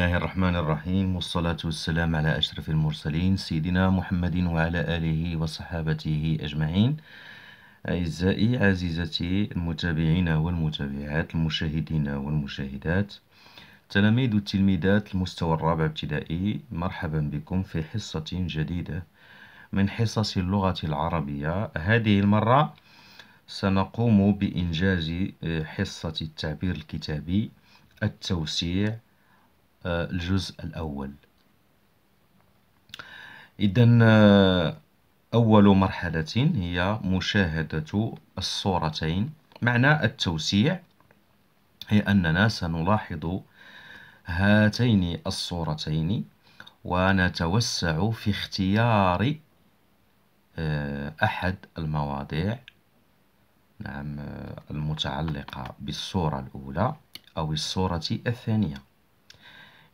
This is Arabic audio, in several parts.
الله الرحمن الرحيم والصلاة والسلام على أشرف المرسلين سيدنا محمد وعلى آله وصحابته أجمعين أعزائي عزيزتي المتابعين والمتابعات المشاهدين والمشاهدات تلاميذ التلميذات المستوى الرابع ابتدائي مرحبا بكم في حصة جديدة من حصص اللغة العربية هذه المرة سنقوم بإنجاز حصة التعبير الكتابي التوسيع آه، الجزء الأول إذا آه، أول مرحلة هي مشاهدة الصورتين معنى التوسيع هي أننا سنلاحظ هاتين الصورتين ونتوسع في اختيار آه، أحد المواضيع نعم المتعلقة بالصورة الأولى أو الصورة الثانية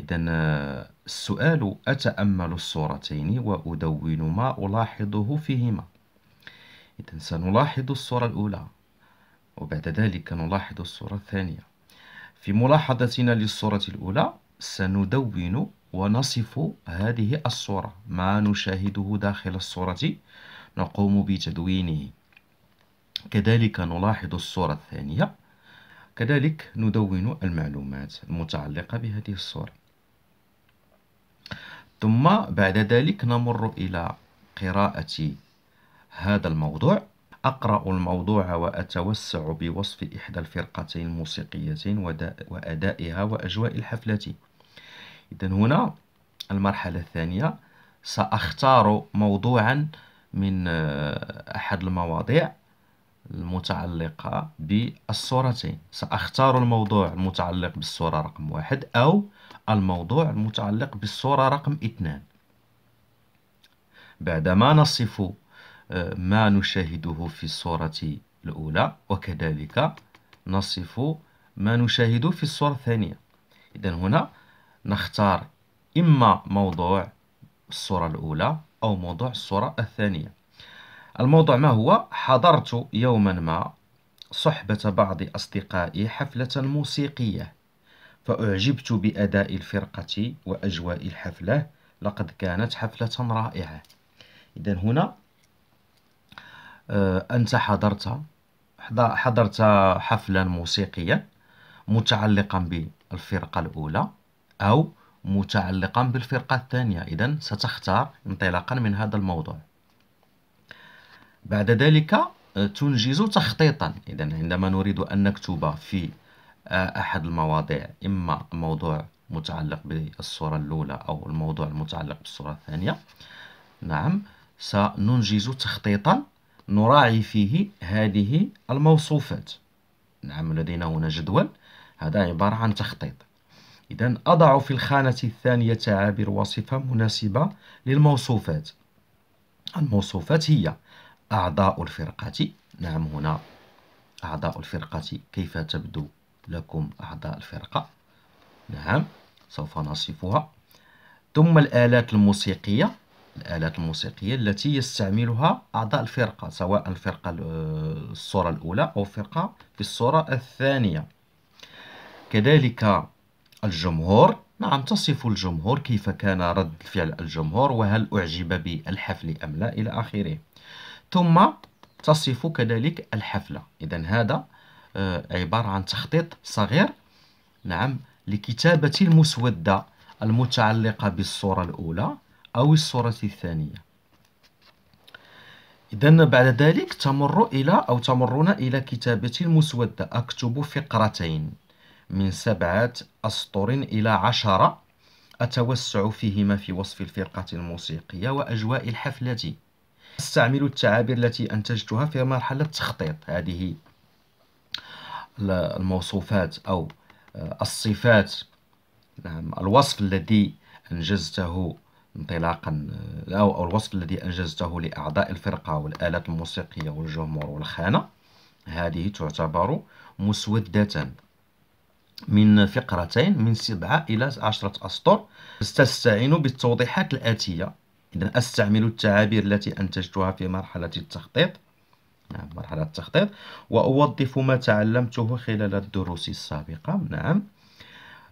إذا آه، السؤال أتأمل الصورتين وأدون ما ألاحظه فيهما إذا سنلاحظ الصورة الأولى وبعد ذلك نلاحظ الصورة الثانية في ملاحظتنا للصورة الأولى سندون ونصف هذه الصورة ما نشاهده داخل الصورة نقوم بتدوينه كذلك نلاحظ الصورة الثانية كذلك ندون المعلومات المتعلقة بهذه الصورة ثم بعد ذلك نمر إلى قراءة هذا الموضوع أقرأ الموضوع وأتوسع بوصف إحدى الفرقتين الموسيقيتين وأدائها وأجواء الحفلة إذا هنا المرحلة الثانية سأختار موضوعا من آه، أحد المواضيع المتعلقة بالصورتين سأختار الموضوع المتعلق بالصورة رقم واحد أو الموضوع المتعلق بالصورة رقم اثنان بعدما نصف آه، ما نشاهده في الصورة الأولى وكذلك نصف ما نشاهده في الصورة الثانية إذا هنا نختار إما موضوع الصورة الأولى أو موضوع الصورة الثانية الموضوع ما هو حضرت يوما ما صحبة بعض أصدقائي حفلة موسيقية فأعجبت بأداء الفرقة وأجواء الحفلة لقد كانت حفلة رائعة إذا هنا آه، أنت حضرت حضرت حفلا موسيقيا متعلقا بالفرقة الأولى أو متعلقا بالفرقة الثانية إذا ستختار انطلاقا من هذا الموضوع بعد ذلك آه، تنجز تخطيطا إذا عندما نريد أن نكتب في آه، أحد المواضيع إما موضوع متعلق بالصورة الأولى أو الموضوع المتعلق بالصورة الثانية نعم سننجز تخطيطا نراعي فيه هذه الموصوفات نعم لدينا هنا جدول هذا عبارة عن تخطيط إذا أضع في الخانة الثانية تعابير وصفة مناسبة للموصوفات الموصوفات هي أعضاء الفرقة نعم هنا أعضاء الفرقة كيف تبدو لكم أعضاء الفرقة نعم سوف نصفها ثم الآلات الموسيقية الآلات الموسيقية التي يستعملها أعضاء الفرقة سواء الفرقة الصورة الأولى أو فرقة في الصورة الثانية كذلك الجمهور نعم تصف الجمهور كيف كان رد فعل الجمهور وهل أعجب بالحفل أم لا إلى آخره ثم تصف كذلك الحفلة إذا هذا آه، عبارة عن تخطيط صغير نعم لكتابة المسودة المتعلقة بالصورة الأولى أو الصورة الثانية إذا بعد ذلك تمر إلى أو تمرون إلى كتابة المسودة أكتب فقرتين من سبعة أسطر إلى عشرة أتوسع فيهما في وصف الفرقة الموسيقية وأجواء الحفلة استعمل التعابير التي أنتجتها في مرحلة التخطيط هذه الموصوفات أو آه، الصفات نعم الوصف الذي أنجزته انطلاقا آه، أو الوصف الذي أنجزته لأعضاء الفرقة والآلات الموسيقية والجمهور والخانة هذه تعتبر مسودة من فقرتين من سبعة إلى عشرة أسطر تستعين بالتوضيحات الآتية إذا أستعمل التعابير التي أنتجتها في مرحلة التخطيط نعم مرحلة التخطيط وأوظف ما تعلمته خلال الدروس السابقة نعم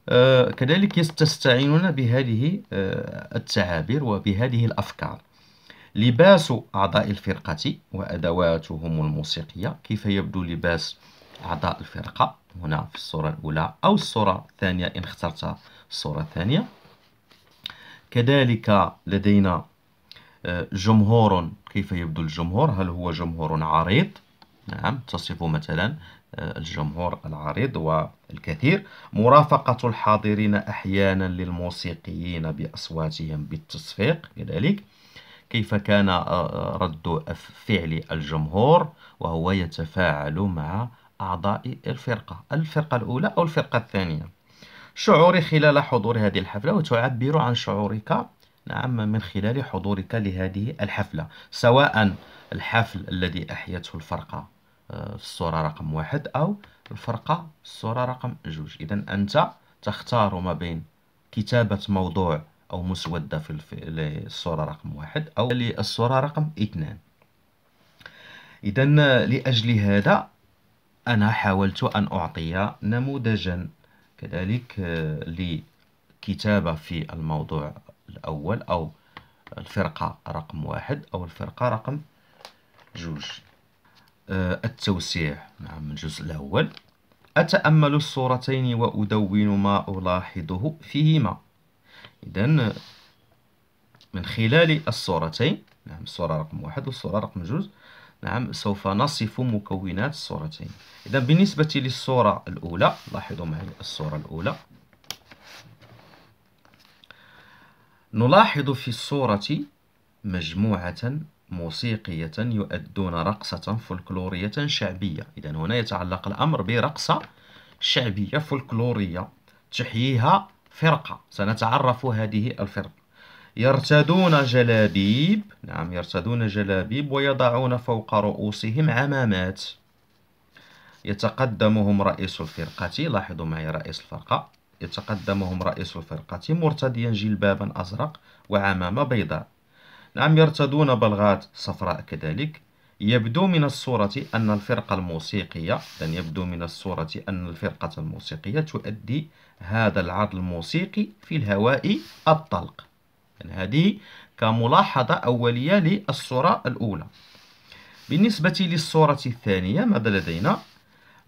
آه كذلك يستعينون بهذه آه التعابير وبهذه الأفكار لباس أعضاء الفرقة وأدواتهم الموسيقية كيف يبدو لباس أعضاء الفرقة هنا في الصورة الأولى أو الصورة الثانية إن اخترت الصورة الثانية كذلك لدينا جمهور كيف يبدو الجمهور هل هو جمهور عريض نعم تصف مثلا آه، الجمهور العريض والكثير مرافقة الحاضرين أحيانا للموسيقيين بأصواتهم بالتصفيق كذلك كيف كان آه، آه، رد فعل الجمهور وهو يتفاعل مع أعضاء الفرقة الفرقة الأولى أو الفرقة الثانية شعوري خلال حضور هذه الحفلة وتعبر عن شعورك نعم من خلال حضورك لهذه الحفلة سواء الحفل الذي أحيته الفرقة آه، الصورة رقم واحد أو الفرقة الصورة رقم جوج إذا أنت تختار ما بين كتابة موضوع أو مسودة في الصورة رقم واحد أو للصورة رقم اثنان إذا لأجل هذا أنا حاولت أن أعطي نموذجا كذلك آه، لكتابة في الموضوع الأول أو الفرقة رقم واحد أو الفرقة رقم جوج أه، التوسيع نعم الجزء الأول أتأمل الصورتين وأدون ما ألاحظه فيهما إذا من خلال الصورتين نعم الصورة رقم واحد والصورة رقم جوج نعم سوف نصف مكونات الصورتين إذا بالنسبة للصورة الأولى لاحظوا معي الصورة الأولى نلاحظ في الصورة مجموعة موسيقية يؤدون رقصة فولكلورية شعبية إذا هنا يتعلق الأمر برقصة شعبية فولكلورية تحييها فرقة سنتعرف هذه الفرقة يرتدون جلابيب نعم يرتدون جلابيب ويضعون فوق رؤوسهم عمامات يتقدمهم رئيس الفرقة لاحظوا معي رئيس الفرقة يتقدمهم رئيس الفرقة مرتديا جلبابا أزرق وعمامة بيضاء نعم يرتدون بلغات صفراء كذلك يبدو من الصورة أن الفرقة الموسيقية لن يبدو من الصورة أن الفرقة الموسيقية تؤدي هذا العرض الموسيقي في الهواء الطلق يعني هذه كملاحظة أولية للصورة الأولى بالنسبة للصورة الثانية ماذا لدينا؟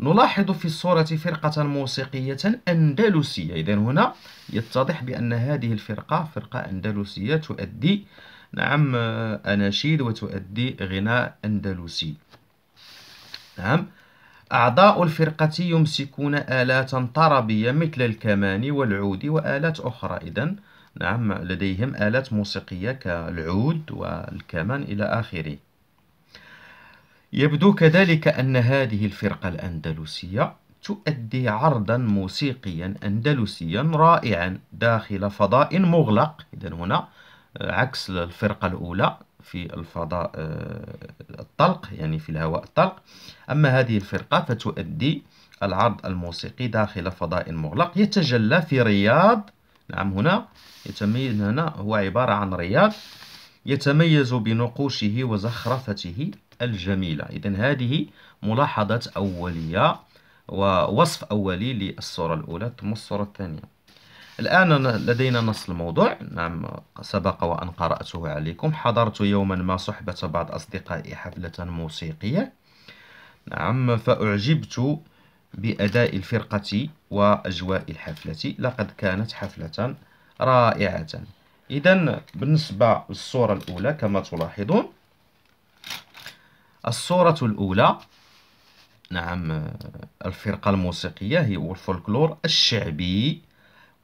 نلاحظ في الصورة فرقة موسيقية أندلسية إذا هنا يتضح بأن هذه الفرقة فرقة أندلسية تؤدي نعم آه، أناشيد وتؤدي غناء أندلسي نعم أعضاء الفرقة يمسكون آلات طربية مثل الكمان والعود وآلات أخرى إذا نعم لديهم آلات موسيقية كالعود والكمان إلى آخره يبدو كذلك أن هذه الفرقة الأندلسية تؤدي عرضا موسيقيا أندلسيا رائعا داخل فضاء مغلق إذا هنا آه، عكس الفرقة الأولى في الفضاء آه، الطلق يعني في الهواء الطلق أما هذه الفرقة فتؤدي العرض الموسيقي داخل فضاء مغلق يتجلى في رياض نعم هنا يتميز هنا هو عبارة عن رياض يتميز بنقوشه وزخرفته الجميلة إذا هذه ملاحظة أولية ووصف أولي للصورة الأولى ثم الصورة الثانية الآن لدينا نص الموضوع نعم سبق وأن قرأته عليكم حضرت يوما ما صحبة بعض أصدقائي حفلة موسيقية نعم فأعجبت بأداء الفرقة وأجواء الحفلة لقد كانت حفلة رائعة إذا بالنسبة للصورة الأولى كما تلاحظون الصورة الأولى نعم الفرقة الموسيقية هي الفولكلور الشعبي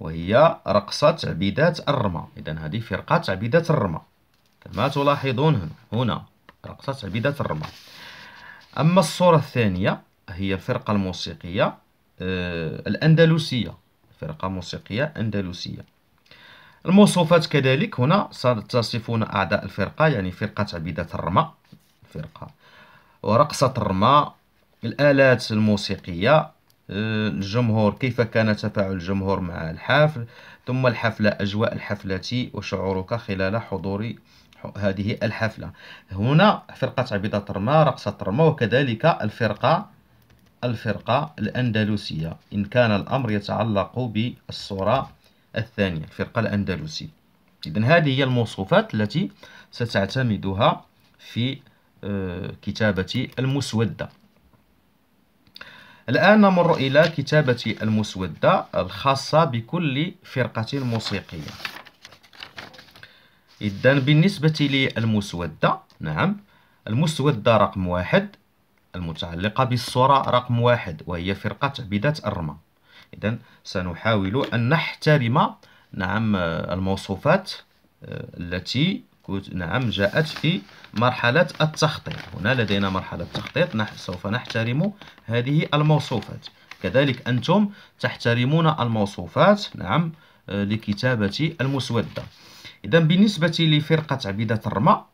وهي رقصة عبيدات الرمى إذا هذه فرقة عبيدات الرمى كما تلاحظون هنا رقصة عبيدات الرمى أما الصورة الثانية هي الفرقة الموسيقية آه، الأندلسية فرقة موسيقية أندلسية الموصوفات كذلك هنا ستصفون أعداء الفرقة يعني فرقة عبيدات الرمى فرقة ورقصة الرما الآلات الموسيقية آه، الجمهور كيف كان تفاعل الجمهور مع الحفل ثم الحفلة أجواء الحفلة وشعورك خلال حضور هذه الحفلة هنا فرقة عبيدة رما رقصة رما وكذلك الفرقة الفرقة الأندلسية إن كان الأمر يتعلق بالصورة الثانية الفرقة الأندلسية إذن هذه هي الموصوفات التي ستعتمدها في كتابة المسودة الآن نمر إلى كتابة المسودة الخاصة بكل فرقة موسيقية إذن بالنسبة للمسودة نعم المسودة رقم واحد المتعلقة بالصورة رقم واحد وهي فرقة عبيدة الرما إذن سنحاول أن نحترم نعم الموصوفات آه، التي كوت نعم جاءت في مرحلة التخطيط هنا لدينا مرحلة التخطيط نح سوف نحترم هذه الموصوفات كذلك أنتم تحترمون الموصوفات نعم آه، لكتابة المسودة إذا بالنسبة لفرقة عبيدة الرما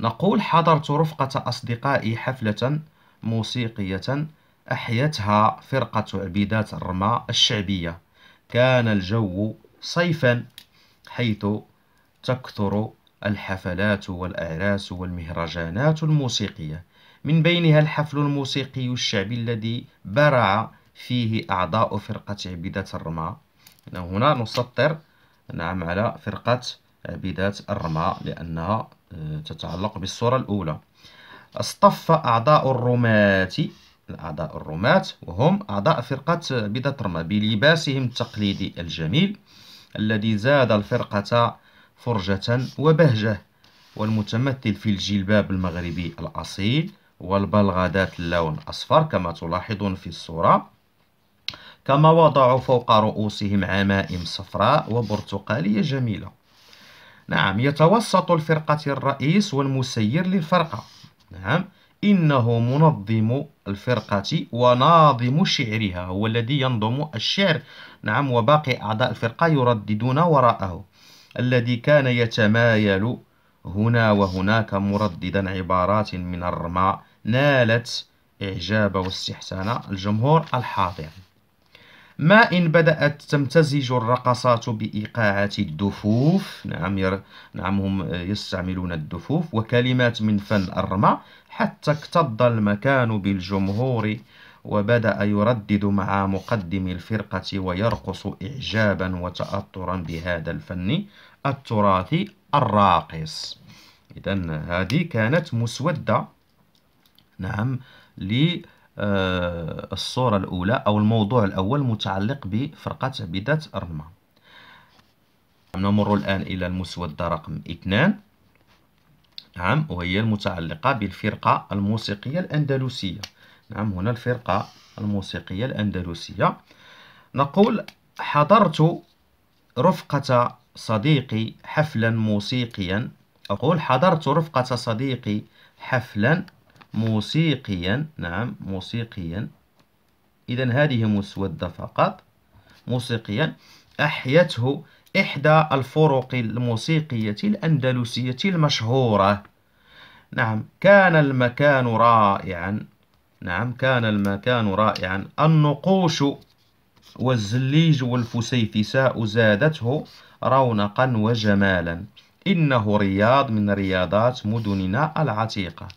نقول حضرت رفقة أصدقائي حفلة موسيقية أحيتها فرقة عبيدات الرما الشعبية كان الجو صيفا حيث تكثر الحفلات والأعراس والمهرجانات الموسيقية من بينها الحفل الموسيقي الشعبي الذي برع فيه أعضاء فرقة عبيدة الرماة هنا نسطر نعم على فرقة عبيدة الرماة لأنها آه، تتعلق بالصورة الأولى اصطف أعضاء الرماة الأعضاء الرماة وهم أعضاء فرقة عبيدة الرماة بلباسهم التقليدي الجميل الذي زاد الفرقة فرجة وبهجة والمتمثل في الجلباب المغربي الأصيل ذات اللون الأصفر كما تلاحظون في الصورة كما وضعوا فوق رؤوسهم عمائم صفراء وبرتقالية جميلة نعم يتوسط الفرقة الرئيس والمسير للفرقة نعم إنه منظم الفرقة وناظم شعرها هو الذي ينظم الشعر نعم وباقي أعضاء الفرقة يرددون وراءه الذي كان يتمايل هنا وهناك مرددا عبارات من الرماء نالت إعجاب واستحسان الجمهور الحاضر ما إن بدأت تمتزج الرقصات بإيقاعات الدفوف نعم, نعم هم يستعملون الدفوف وكلمات من فن الرمى حتى اكتظ المكان بالجمهور وبدأ يردد مع مقدم الفرقة ويرقص إعجابا وتأثرا بهذا الفن التراثي الراقص إذا هذه كانت مسودة نعم للصورة آه، الأولى أو الموضوع الأول متعلق بفرقة عبيدة الرمة نمر الآن إلى المسودة رقم اثنان نعم وهي المتعلقة بالفرقة الموسيقية الأندلسية نعم هنا الفرقة الموسيقية الأندلسية نقول حضرت رفقة صديقي حفلا موسيقيا أقول حضرت رفقة صديقي حفلا موسيقيا نعم موسيقيا إذا هذه مسودة فقط موسيقيا أحيته إحدى الفرق الموسيقية الأندلسية المشهورة نعم كان المكان رائعا نعم كان المكان رائعا النقوش والزليج والفسيفساء زادته رونقا وجمالا إنه رياض من رياضات مدننا العتيقة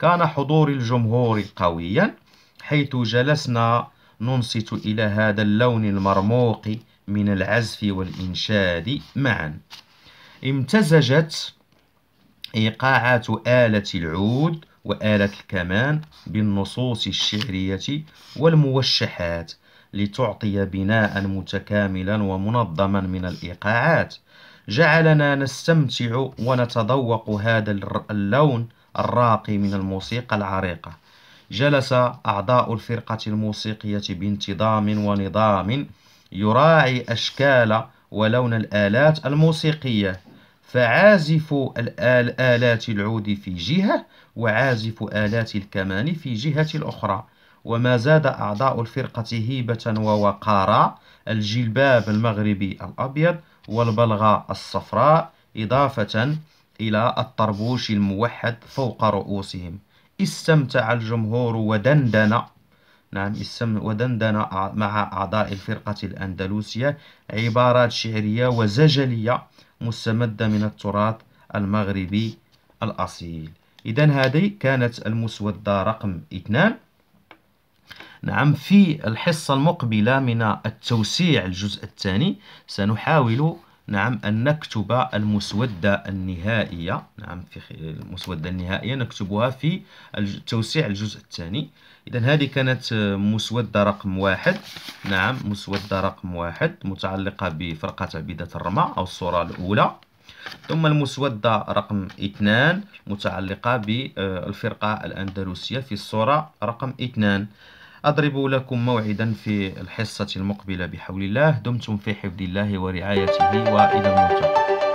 كان حضور الجمهور قويا حيث جلسنا ننصت إلى هذا اللون المرموق من العزف والإنشاد معا امتزجت إيقاعات آلة العود وآلة الكمان بالنصوص الشعرية والموشحات لتعطي بناء متكاملا ومنظما من الإيقاعات جعلنا نستمتع ونتذوق هذا اللون الراقي من الموسيقى العريقة جلس أعضاء الفرقة الموسيقية بانتظام ونظام يراعي أشكال ولون الآلات الموسيقية فعازف الآلات العود في جهة وعازف آلات الكمان في جهة الأخرى وما زاد أعضاء الفرقة هيبة ووقارا الجلباب المغربي الأبيض والبلغة الصفراء إضافة إلى الطربوش الموحد فوق رؤوسهم استمتع الجمهور ودندن نعم ودندن مع أعضاء الفرقة الأندلسية عبارات شعرية وزجلية مستمدة من التراث المغربي الأصيل إذا هذه كانت المسودة رقم اثنان نعم في الحصة المقبلة من التوسيع الجزء الثاني سنحاول نعم أن نكتب المسودة النهائية نعم في المسودة النهائية نكتبها في توسيع الجزء الثاني إذا هذه كانت مسودة رقم واحد نعم مسودة رقم واحد متعلقة بفرقة عبيدة الرمى أو الصورة الأولى ثم المسودة رقم اثنان متعلقة بالفرقة آه، الأندلسية في الصورة رقم اثنان أضرب لكم موعدا في الحصة المقبلة بحول الله دمتم في حفظ الله ورعايته وإلى الملتقى